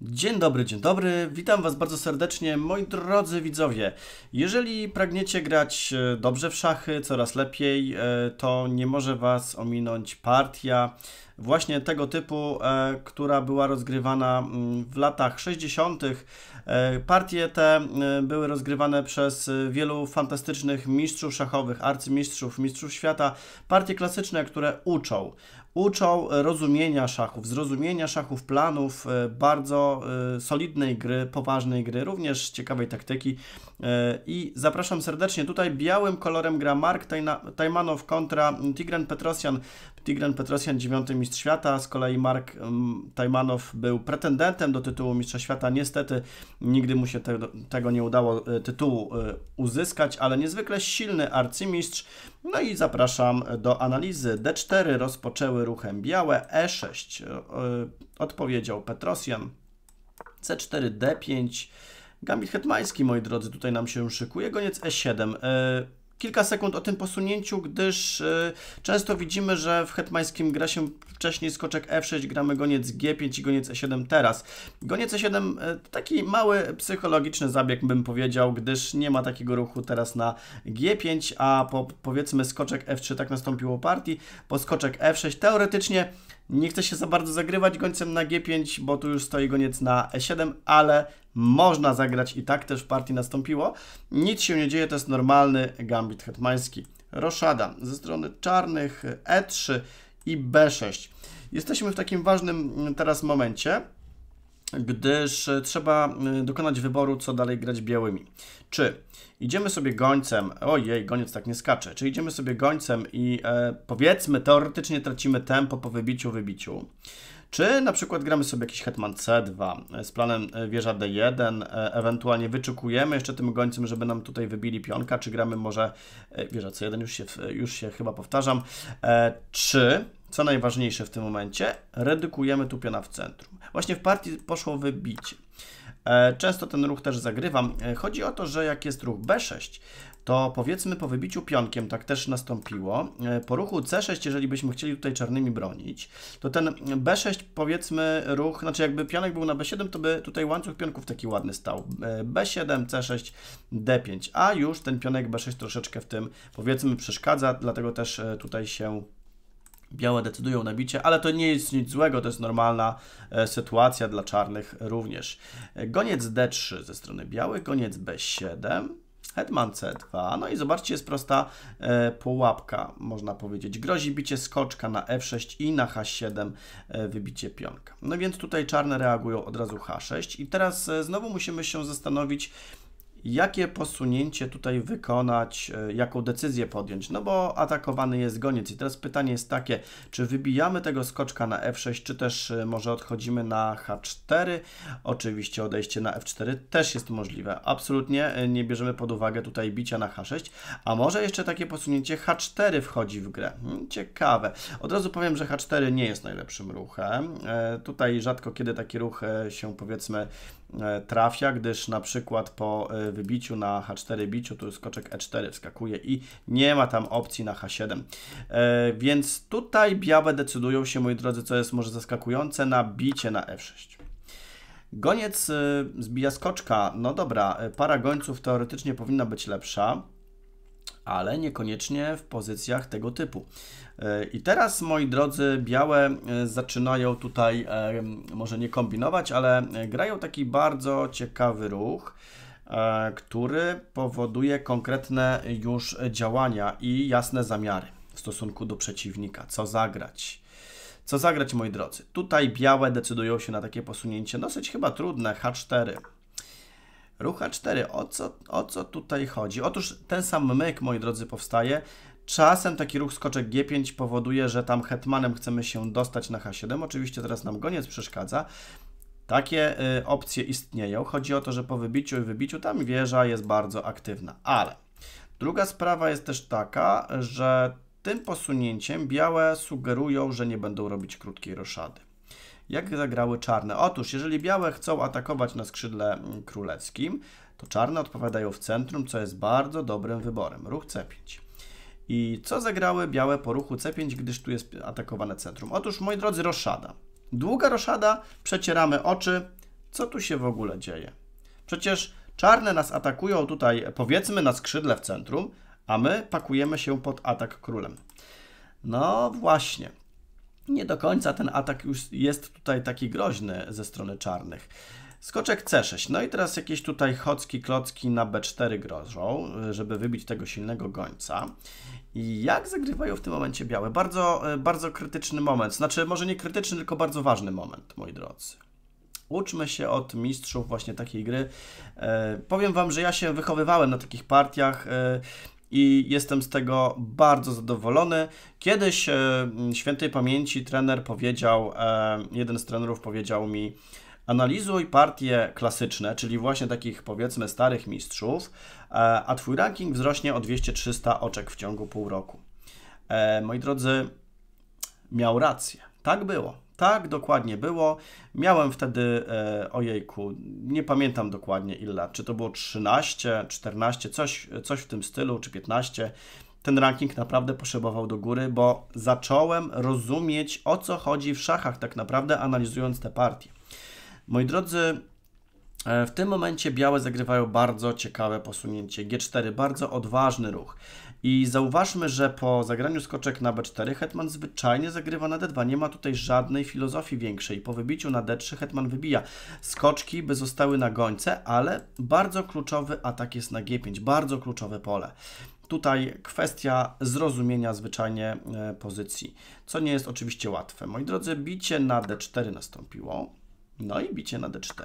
Dzień dobry, dzień dobry, witam Was bardzo serdecznie, moi drodzy widzowie. Jeżeli pragniecie grać e, dobrze w szachy, coraz lepiej, e, to nie może Was ominąć partia właśnie tego typu, e, która była rozgrywana mm, w latach 60. Partie te były rozgrywane przez wielu fantastycznych mistrzów szachowych, arcymistrzów, mistrzów świata. Partie klasyczne, które uczą uczą rozumienia szachów, zrozumienia szachów, planów, e, bardzo e, solidnej gry, poważnej gry, również ciekawej taktyki. E, I zapraszam serdecznie. Tutaj białym kolorem gra Mark Tajmanow kontra Tigran Petrosjan. Tigran Petrosjan, dziewiąty mistrz świata, z kolei Mark mm, Tajmanow był pretendentem do tytułu mistrza świata. Niestety nigdy mu się tego nie udało tytułu uzyskać, ale niezwykle silny arcymistrz. No i zapraszam do analizy. D4 rozpoczęły ruchem białe, e6 e, odpowiedział Petrosian, c4, d5, Gambit hetmański, moi drodzy, tutaj nam się szykuje. Goniec e7 kilka sekund o tym posunięciu, gdyż y, często widzimy, że w hetmańskim gra się wcześniej skoczek F6, gramy goniec G5 i goniec E7 teraz. Goniec E7 y, taki mały psychologiczny zabieg bym powiedział, gdyż nie ma takiego ruchu teraz na G5, a po, powiedzmy skoczek F3 tak nastąpiło partii, po skoczek F6 teoretycznie nie chce się za bardzo zagrywać gońcem na G5, bo tu już stoi goniec na E7, ale można zagrać i tak też w partii nastąpiło. Nic się nie dzieje, to jest normalny gambit hetmański. Roszada ze strony czarnych E3 i B6. Jesteśmy w takim ważnym mm, teraz momencie, gdyż e, trzeba e, dokonać wyboru, co dalej grać białymi. Czy idziemy sobie gońcem, ojej, goniec tak nie skacze, czy idziemy sobie gońcem i e, powiedzmy teoretycznie tracimy tempo po wybiciu, wybiciu, czy na przykład gramy sobie jakiś hetman C2 e, z planem wieża D1, ewentualnie wyczekujemy jeszcze tym gońcem, żeby nam tutaj wybili pionka, czy gramy może wieża C1, już się, już się chyba powtarzam, e, czy, co najważniejsze w tym momencie, redukujemy tu piona w centrum. Właśnie w partii poszło wybicie. E, często ten ruch też zagrywam. E, chodzi o to, że jak jest ruch B6, to powiedzmy po wybiciu pionkiem, tak też nastąpiło, e, po ruchu C6, jeżeli byśmy chcieli tutaj czarnymi bronić, to ten B6 powiedzmy ruch, znaczy jakby pionek był na B7, to by tutaj łańcuch pionków taki ładny stał. B7, C6, D5, a już ten pionek B6 troszeczkę w tym powiedzmy przeszkadza, dlatego też tutaj się Białe decydują na bicie, ale to nie jest nic złego, to jest normalna e, sytuacja dla czarnych również. Goniec e, D3 ze strony białych, goniec B7, hetman C2. No i zobaczcie, jest prosta e, pułapka, można powiedzieć. Grozi bicie skoczka na F6 i na H7 wybicie pionka. No więc tutaj czarne reagują od razu H6 i teraz znowu musimy się zastanowić, jakie posunięcie tutaj wykonać, e, jaką decyzję podjąć, no bo atakowany jest goniec. I teraz pytanie jest takie, czy wybijamy tego skoczka na f6, czy też e, może odchodzimy na h4? Oczywiście odejście na f4 też jest możliwe. Absolutnie e, nie bierzemy pod uwagę tutaj bicia na h6, a może jeszcze takie posunięcie h4 wchodzi w grę. Hmm, ciekawe. Od razu powiem, że h4 nie jest najlepszym ruchem. Tutaj rzadko kiedy taki ruch się powiedzmy E, trafia, gdyż na przykład po e, wybiciu na H4 biciu tu skoczek E4 wskakuje i nie ma tam opcji na H7. E, więc tutaj białe decydują się, moi drodzy, co jest może zaskakujące, na bicie na F6. Goniec zbija skoczka. No dobra, para gońców teoretycznie powinna być lepsza ale niekoniecznie w pozycjach tego typu. E, I teraz, moi drodzy, białe e, zaczynają tutaj e, może nie kombinować, ale grają taki bardzo ciekawy ruch, który powoduje konkretne już działania i jasne zamiary w stosunku do przeciwnika. Co zagrać? Co zagrać, moi drodzy? Tutaj białe decydują się na takie posunięcie dosyć chyba trudne, H4. Rucha 4. O co, o co tutaj chodzi? Otóż ten sam myk, moi drodzy, powstaje. Czasem taki ruch skoczek G5 powoduje, że tam hetmanem chcemy się dostać na H7. Oczywiście teraz nam goniec przeszkadza. Takie y, opcje istnieją. Chodzi o to, że po wybiciu i wybiciu tam wieża jest bardzo aktywna. Ale druga sprawa jest też taka, że tym posunięciem białe sugerują, że nie będą robić krótkiej roszady jak zagrały czarne? Otóż, jeżeli białe chcą atakować na skrzydle mm, królewskim, to czarne odpowiadają w centrum, co jest bardzo dobrym wyborem. Ruch C5. I co zagrały białe po ruchu C5, gdyż tu jest atakowane centrum? Otóż, moi drodzy, roszada. Długa roszada, przecieramy oczy. Co tu się w ogóle dzieje? Przecież czarne nas atakują tutaj, powiedzmy, na skrzydle w centrum, a my pakujemy się pod atak królem. No właśnie, nie do końca ten atak już jest tutaj taki groźny ze strony czarnych. Skoczek C6. No i teraz jakieś tutaj chocki, klocki na B4 grożą, żeby wybić tego silnego gońca. I jak zagrywają w tym momencie białe? Bardzo, e, bardzo krytyczny moment. Znaczy, może nie krytyczny, tylko bardzo ważny moment, moi drodzy. Uczmy się od mistrzów właśnie takiej gry. E, powiem Wam, że ja się wychowywałem na takich partiach. E, i jestem z tego bardzo zadowolony. Kiedyś e, świętej pamięci trener powiedział, e, jeden z trenerów powiedział mi, analizuj partie klasyczne, czyli właśnie takich powiedzmy starych mistrzów, e, a Twój ranking wzrośnie o 200-300 oczek w ciągu pół roku. E, moi drodzy, miał rację. Tak było. Tak, dokładnie było. Miałem wtedy, e, ojejku, nie pamiętam dokładnie ile lat, czy to było 13, 14, coś, coś w tym stylu, czy 15. Ten ranking naprawdę poszybował do góry, bo zacząłem rozumieć o co chodzi w szachach, tak naprawdę analizując te partie. Moi drodzy, e, w tym momencie białe zagrywają bardzo ciekawe posunięcie. G4, bardzo odważny ruch. I zauważmy, że po zagraniu skoczek na b4 hetman zwyczajnie zagrywa na d2. Nie ma tutaj żadnej filozofii większej. Po wybiciu na d3 hetman wybija. Skoczki by zostały na gońce, ale bardzo kluczowy atak jest na g5. Bardzo kluczowe pole. Tutaj kwestia zrozumienia zwyczajnie e, pozycji, co nie jest oczywiście łatwe. Moi drodzy, bicie na d4 nastąpiło, no i bicie na d4.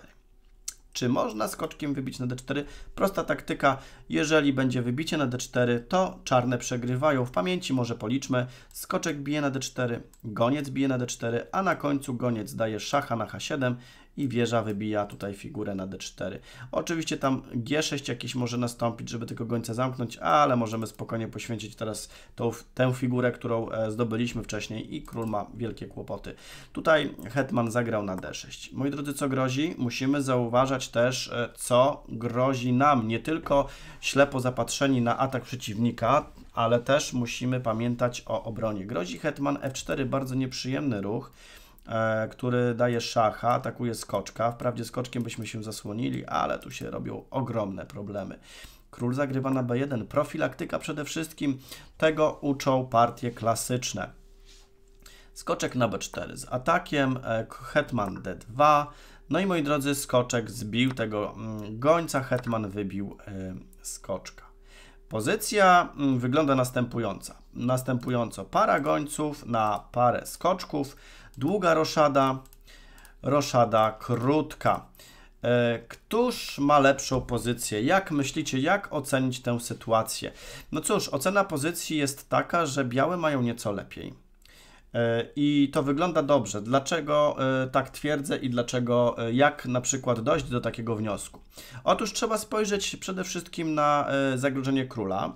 Czy można skoczkiem wybić na d4? Prosta taktyka, jeżeli będzie wybicie na d4, to czarne przegrywają. W pamięci może policzmy, skoczek bije na d4, goniec bije na d4, a na końcu goniec daje szacha na h7 i wieża wybija tutaj figurę na d4. Oczywiście tam g6 jakiś może nastąpić, żeby tego gońca zamknąć, ale możemy spokojnie poświęcić teraz tą, tę figurę, którą e, zdobyliśmy wcześniej i król ma wielkie kłopoty. Tutaj hetman zagrał na d6. Moi drodzy, co grozi? Musimy zauważać też, e, co grozi nam, nie tylko ślepo zapatrzeni na atak przeciwnika, ale też musimy pamiętać o obronie. Grozi hetman f4, bardzo nieprzyjemny ruch, E, który daje szacha, atakuje skoczka. Wprawdzie skoczkiem byśmy się zasłonili, ale tu się robią ogromne problemy. Król zagrywa na B1. Profilaktyka przede wszystkim. Tego uczą partie klasyczne. Skoczek na B4 z atakiem, e, hetman D2. No i moi drodzy, skoczek zbił tego mm, gońca, hetman wybił e, skoczka. Pozycja mm, wygląda następująca. Następująco para gońców na parę skoczków. Długa roszada, roszada krótka. E, któż ma lepszą pozycję? Jak myślicie, jak ocenić tę sytuację? No cóż, ocena pozycji jest taka, że białe mają nieco lepiej. E, I to wygląda dobrze. Dlaczego e, tak twierdzę i dlaczego, jak na przykład dojść do takiego wniosku? Otóż trzeba spojrzeć przede wszystkim na zagrożenie króla.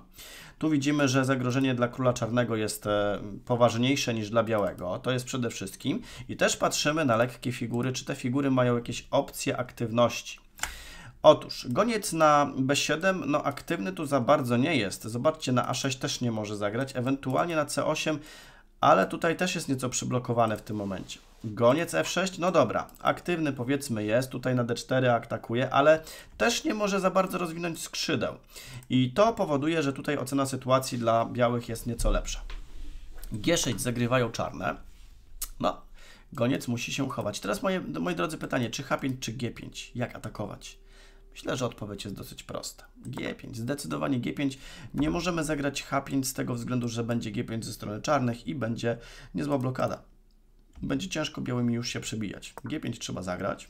Tu widzimy, że zagrożenie dla króla czarnego jest e, poważniejsze niż dla białego. To jest przede wszystkim. I też patrzymy na lekkie figury, czy te figury mają jakieś opcje aktywności. Otóż, goniec na B7, no aktywny tu za bardzo nie jest. Zobaczcie, na A6 też nie może zagrać, ewentualnie na C8 ale tutaj też jest nieco przyblokowane w tym momencie. Goniec F6, no dobra, aktywny powiedzmy jest, tutaj na D4 atakuje, ale też nie może za bardzo rozwinąć skrzydeł. I to powoduje, że tutaj ocena sytuacji dla białych jest nieco lepsza. G6 zagrywają czarne. No, goniec musi się chować. Teraz moje, moi drodzy pytanie, czy H5 czy G5? Jak atakować? Myślę, że odpowiedź jest dosyć prosta. G5, zdecydowanie G5. Nie możemy zagrać H5 z tego względu, że będzie G5 ze strony czarnych i będzie niezła blokada. Będzie ciężko białymi już się przebijać. G5 trzeba zagrać.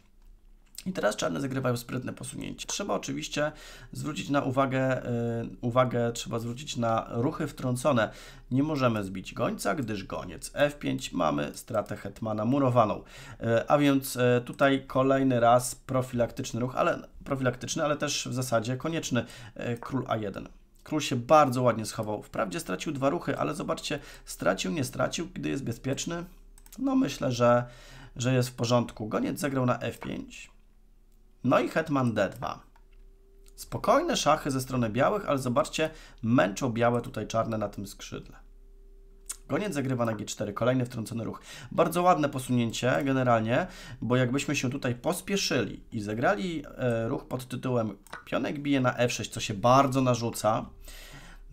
I teraz czarne zagrywają sprytne posunięcie. Trzeba oczywiście zwrócić na uwagę, yy, uwagę trzeba zwrócić na ruchy wtrącone. Nie możemy zbić gońca, gdyż goniec F5 mamy stratę hetmana murowaną. Yy, a więc yy, tutaj kolejny raz profilaktyczny ruch, ale profilaktyczny, ale też w zasadzie konieczny y, król A1. Król się bardzo ładnie schował. Wprawdzie stracił dwa ruchy, ale zobaczcie, stracił, nie stracił, gdy jest bezpieczny. No myślę, że, że jest w porządku. Goniec zagrał na F5 no i hetman d2. Spokojne szachy ze strony białych, ale zobaczcie, męczą białe tutaj czarne na tym skrzydle. Goniec zagrywa na g4, kolejny wtrącony ruch. Bardzo ładne posunięcie generalnie, bo jakbyśmy się tutaj pospieszyli i zagrali e, ruch pod tytułem pionek bije na f6, co się bardzo narzuca,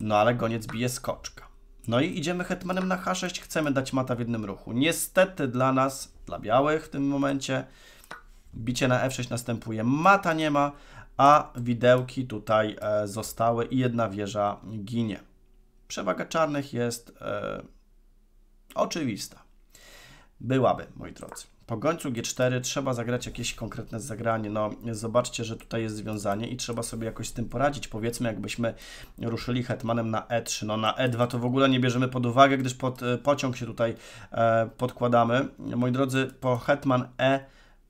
no ale goniec bije skoczka. No i idziemy hetmanem na h6, chcemy dać mata w jednym ruchu. Niestety dla nas, dla białych w tym momencie, bicie na F6 następuje, mata nie ma, a widełki tutaj e, zostały i jedna wieża ginie. Przewaga czarnych jest e, oczywista. Byłaby, moi drodzy. Po gońcu G4 trzeba zagrać jakieś konkretne zagranie. No, zobaczcie, że tutaj jest związanie i trzeba sobie jakoś z tym poradzić. Powiedzmy, jakbyśmy ruszyli hetmanem na E3. No, na E2 to w ogóle nie bierzemy pod uwagę, gdyż pod, e, pociąg się tutaj e, podkładamy. Moi drodzy, po hetman E3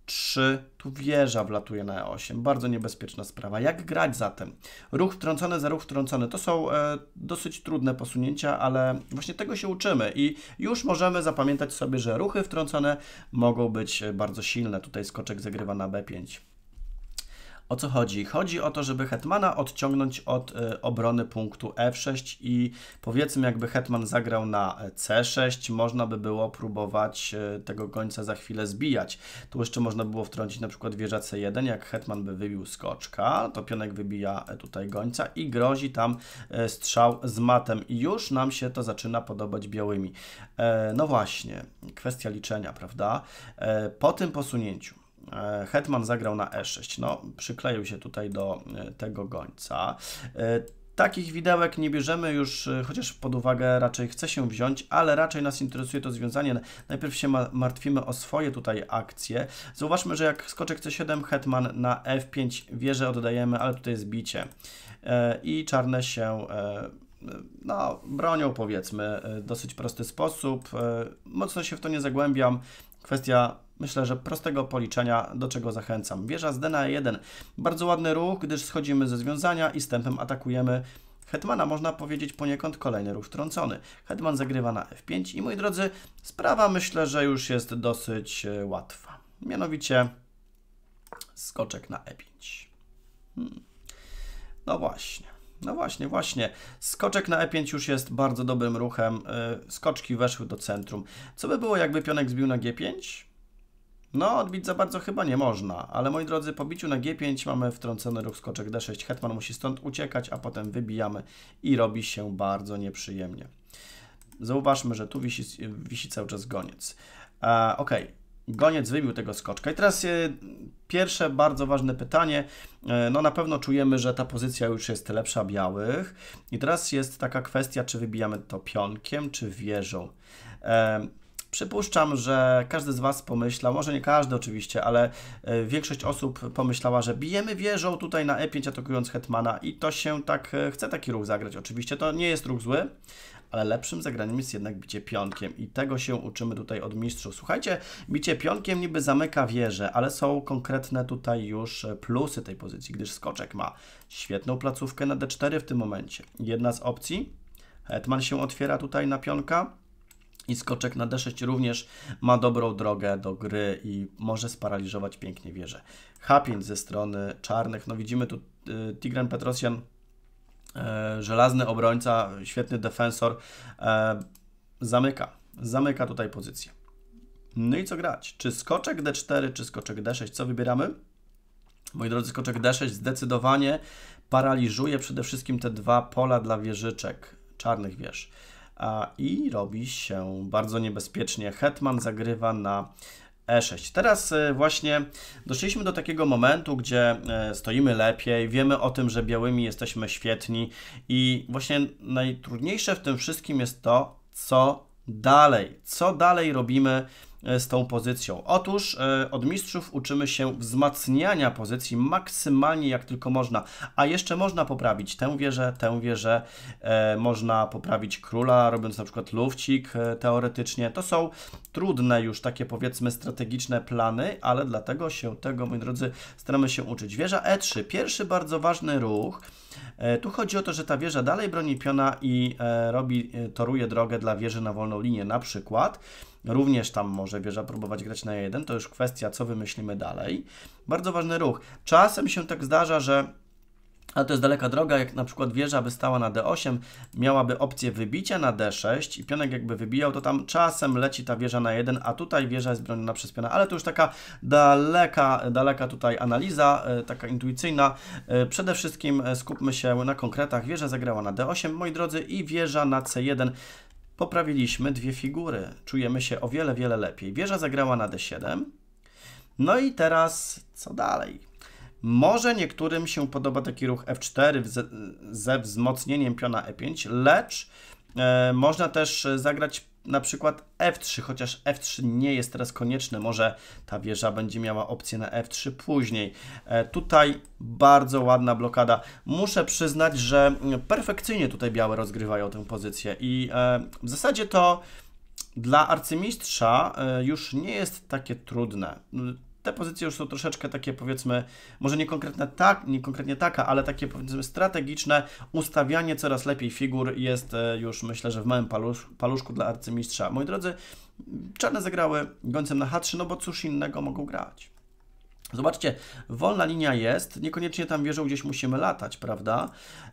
3, tu wieża wlatuje na E8. Bardzo niebezpieczna sprawa. Jak grać zatem? Ruch wtrącony za ruch wtrącony. To są e, dosyć trudne posunięcia, ale właśnie tego się uczymy i już możemy zapamiętać sobie, że ruchy wtrącone mogą być bardzo silne. Tutaj skoczek zagrywa na B5. O co chodzi? Chodzi o to, żeby hetmana odciągnąć od e, obrony punktu f6 i powiedzmy jakby hetman zagrał na e, c6, można by było próbować e, tego końca za chwilę zbijać. Tu jeszcze można było wtrącić na przykład wieża c1, jak hetman by wybił skoczka, to pionek wybija tutaj gońca i grozi tam strzał z matem i już nam się to zaczyna podobać białymi. No właśnie, kwestia liczenia, prawda? Po tym posunięciu E, hetman zagrał na e6. No, przykleił się tutaj do e, tego gońca. E, takich widełek nie bierzemy już, chociaż pod uwagę raczej chce się wziąć, ale raczej nas interesuje to związanie. Najpierw się martwimy o swoje tutaj akcje. Zauważmy, że jak skoczek C7, hetman na F5, wieżę oddajemy, ale tutaj jest bicie. I czarne się no, bronią powiedzmy w dosyć prosty sposób. Mocno się w to nie zagłębiam. Kwestia Myślę, że prostego policzenia, do czego zachęcam. Wieża z DNA 1. Bardzo ładny ruch, gdyż schodzimy ze związania i stępem atakujemy Hetmana. Można powiedzieć poniekąd kolejny ruch wtrącony. Hetman zagrywa na F5 i moi drodzy, sprawa myślę, że już jest dosyć e, łatwa. Mianowicie skoczek na E5. Hmm. No właśnie. No właśnie, właśnie. Skoczek na e5 już jest bardzo dobrym ruchem. Y, skoczki weszły do centrum. Co by było, jakby pionek zbił na g5? No, odbić za bardzo chyba nie można, ale moi drodzy, po biciu na g5 mamy wtrącony ruch skoczek d6. Hetman musi stąd uciekać, a potem wybijamy i robi się bardzo nieprzyjemnie. Zauważmy, że tu wisi, wisi cały czas goniec. E, ok, Goniec wybił tego skoczka. I teraz e, pierwsze bardzo ważne pytanie. E, no na pewno czujemy, że ta pozycja już jest lepsza białych. I teraz jest taka kwestia, czy wybijamy to pionkiem, czy wieżą. E, przypuszczam, że każdy z Was pomyślał, może nie każdy oczywiście, ale większość osób pomyślała, że bijemy wieżą tutaj na E5 atakując Hetmana i to się tak, chce taki ruch zagrać. Oczywiście to nie jest ruch zły, ale lepszym zagraniem jest jednak bicie pionkiem i tego się uczymy tutaj od mistrzów. Słuchajcie, bicie pionkiem niby zamyka wieżę, ale są konkretne tutaj już plusy tej pozycji, gdyż skoczek ma świetną placówkę na d4 w tym momencie. Jedna z opcji, hetman się otwiera tutaj na pionka, i skoczek na D6 również ma dobrą drogę do gry i może sparaliżować pięknie wieżę. H5 ze strony czarnych. No widzimy tu y, Tigran Petrosian. E, żelazny obrońca, świetny defensor, e, zamyka, zamyka tutaj pozycję. No i co grać? Czy skoczek D4, czy skoczek D6? Co wybieramy? Moi drodzy, skoczek D6 zdecydowanie paraliżuje przede wszystkim te dwa pola dla wieżyczek, czarnych wież. A I robi się bardzo niebezpiecznie. Hetman zagrywa na E6. Teraz e, właśnie doszliśmy do takiego momentu, gdzie e, stoimy lepiej, wiemy o tym, że białymi jesteśmy świetni i właśnie najtrudniejsze w tym wszystkim jest to, co dalej, co dalej robimy E, z tą pozycją? Otóż e, od mistrzów uczymy się wzmacniania pozycji maksymalnie jak tylko można, a jeszcze można poprawić tę wieżę, tę wieżę, e, można poprawić króla, robiąc na przykład lufcik teoretycznie. To są trudne już takie powiedzmy strategiczne plany, ale dlatego się tego, moi drodzy, staramy się uczyć. Wieża E3, pierwszy bardzo ważny ruch. Tu chodzi o to, że ta wieża dalej broni piona i robi, toruje drogę dla wieży na wolną linię na przykład również tam może wieża próbować grać na jeden. To już kwestia, co wymyślimy dalej. Bardzo ważny ruch. Czasem się tak zdarza, że ale to jest daleka droga, jak na przykład wieża by stała na D8, miałaby opcję wybicia na D6 i pionek jakby wybijał, to tam czasem leci ta wieża na 1, a tutaj wieża jest broniona przez piona, ale to już taka daleka, daleka tutaj analiza, e, taka intuicyjna. E, przede wszystkim e, skupmy się na konkretach. Wieża zagrała na D8, moi drodzy, i wieża na C1 poprawiliśmy dwie figury. Czujemy się o wiele, wiele lepiej. Wieża zagrała na d7. No i teraz co dalej? Może niektórym się podoba taki ruch f4 ze wzmocnieniem piona e5, lecz e, można też e, zagrać na przykład F3, chociaż F3 nie jest teraz konieczne, może ta wieża będzie miała opcję na F3 później. E, tutaj bardzo ładna blokada. Muszę przyznać, że perfekcyjnie tutaj białe rozgrywają tę pozycję i e, w zasadzie to dla arcymistrza e, już nie jest takie trudne te pozycje już są troszeczkę takie powiedzmy, może nie, konkretne tak, nie konkretnie taka, ale takie powiedzmy strategiczne, ustawianie coraz lepiej figur jest e, już myślę, że w małym palusz, paluszku dla arcymistrza. Moi drodzy, czarne zagrały gońcem na H3, no bo cóż innego mogą grać. Zobaczcie, wolna linia jest, niekoniecznie tam wieżą gdzieś musimy latać, prawda?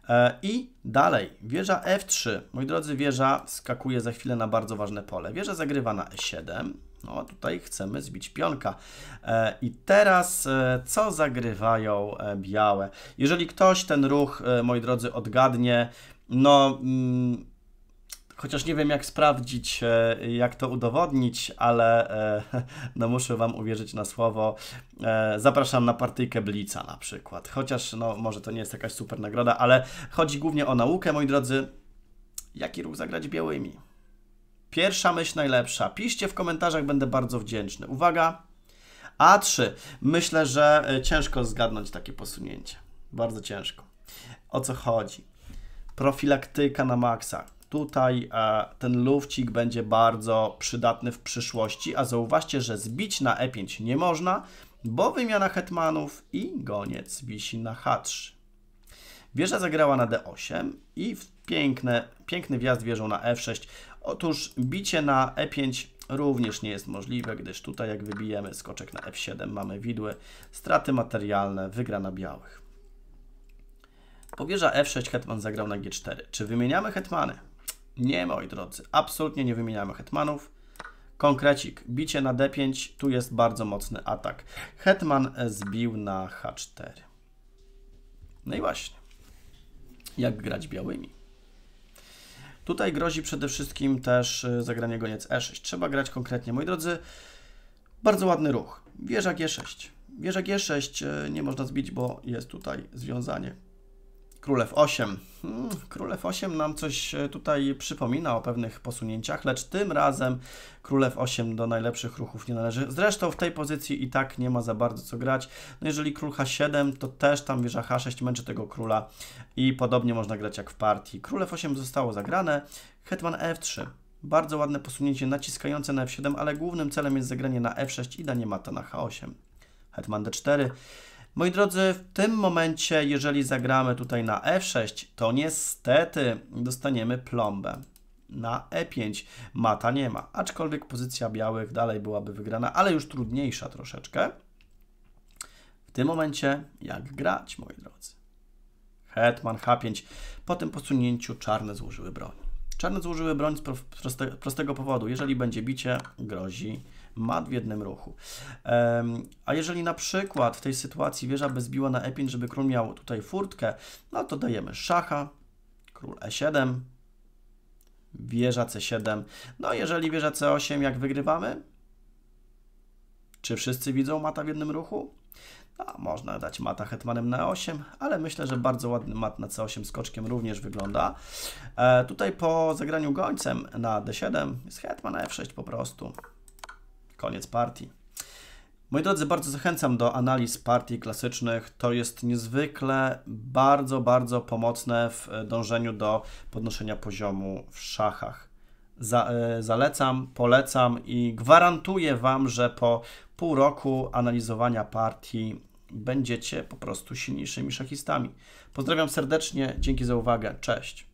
E, I dalej, wieża F3. Moi drodzy, wieża skakuje za chwilę na bardzo ważne pole. Wieża zagrywa na E7, no tutaj chcemy zbić pionka. E, I teraz e, co zagrywają e, białe? Jeżeli ktoś ten ruch, moi drodzy, odgadnie, no... Mm, chociaż nie wiem jak sprawdzić, jak to udowodnić, ale no muszę Wam uwierzyć na słowo. Zapraszam na partyjkę Blica na przykład, chociaż no może to nie jest jakaś super nagroda, ale chodzi głównie o naukę, moi drodzy, jaki ruch zagrać białymi. Pierwsza myśl najlepsza. Piszcie w komentarzach, będę bardzo wdzięczny. Uwaga. A3. Myślę, że e, ciężko zgadnąć takie posunięcie. Bardzo ciężko. O co chodzi? Profilaktyka na maksa. Tutaj e, ten lufcik będzie bardzo przydatny w przyszłości, a zauważcie, że zbić na E5 nie można, bo wymiana hetmanów i goniec wisi na H3. Wieża zagrała na D8 i piękne, piękny wjazd wieżą na F6 Otóż bicie na E5 również nie jest możliwe, gdyż tutaj jak wybijemy skoczek na F7 e mamy widły, straty materialne, wygra na białych. Powierza F6, e hetman zagrał na G4. Czy wymieniamy hetmany? Nie, moi drodzy, absolutnie nie wymieniamy hetmanów. Konkrecik, bicie na D5, tu jest bardzo mocny atak. Hetman zbił na H4. No i właśnie, jak grać białymi? Tutaj grozi przede wszystkim też y, zagranie goniec e6. Trzeba grać konkretnie, moi drodzy. Bardzo ładny ruch. Wieża g e 6 Wieża g e 6 y, nie można zbić, bo jest tutaj związanie Królew 8. Hmm, Królew 8 nam coś e, tutaj przypomina o pewnych posunięciach, lecz tym razem Królew 8 do najlepszych ruchów nie należy. Zresztą w tej pozycji i tak nie ma za bardzo co grać. No jeżeli Król H7, to też tam wieża H6 męczy tego króla i podobnie można grać jak w partii. Królew 8 zostało zagrane. Hetman F3. Bardzo ładne posunięcie naciskające na F7, ale głównym celem jest zagranie na F6 i danie mata na H8. Hetman D4. Moi drodzy, w tym momencie, jeżeli zagramy tutaj na f6, to niestety dostaniemy plombę na e5. Mata nie ma, aczkolwiek pozycja białych dalej byłaby wygrana, ale już trudniejsza troszeczkę. W tym momencie jak grać, moi drodzy? Hetman h5. Po tym posunięciu czarne złożyły broń. Czarne złożyły broń z prostego powodu. Jeżeli będzie bicie, grozi mat w jednym ruchu. A jeżeli na przykład w tej sytuacji wieża by zbiła na e5, żeby król miał tutaj furtkę, no to dajemy szacha, król e7, wieża c7. No jeżeli wieża c8, jak wygrywamy? Czy wszyscy widzą mata w jednym ruchu? No, można dać mata hetmanem na 8, ale myślę, że bardzo ładny mat na c8 skoczkiem również wygląda. E, tutaj po zagraniu gońcem na d7 jest hetman f6 po prostu. Koniec partii. Moi drodzy, bardzo zachęcam do analiz partii klasycznych. To jest niezwykle bardzo, bardzo pomocne w e, dążeniu do podnoszenia poziomu w szachach. Za, e, zalecam, polecam i gwarantuję Wam, że po pół roku analizowania partii będziecie po prostu silniejszymi szachistami. Pozdrawiam serdecznie, dzięki za uwagę, cześć.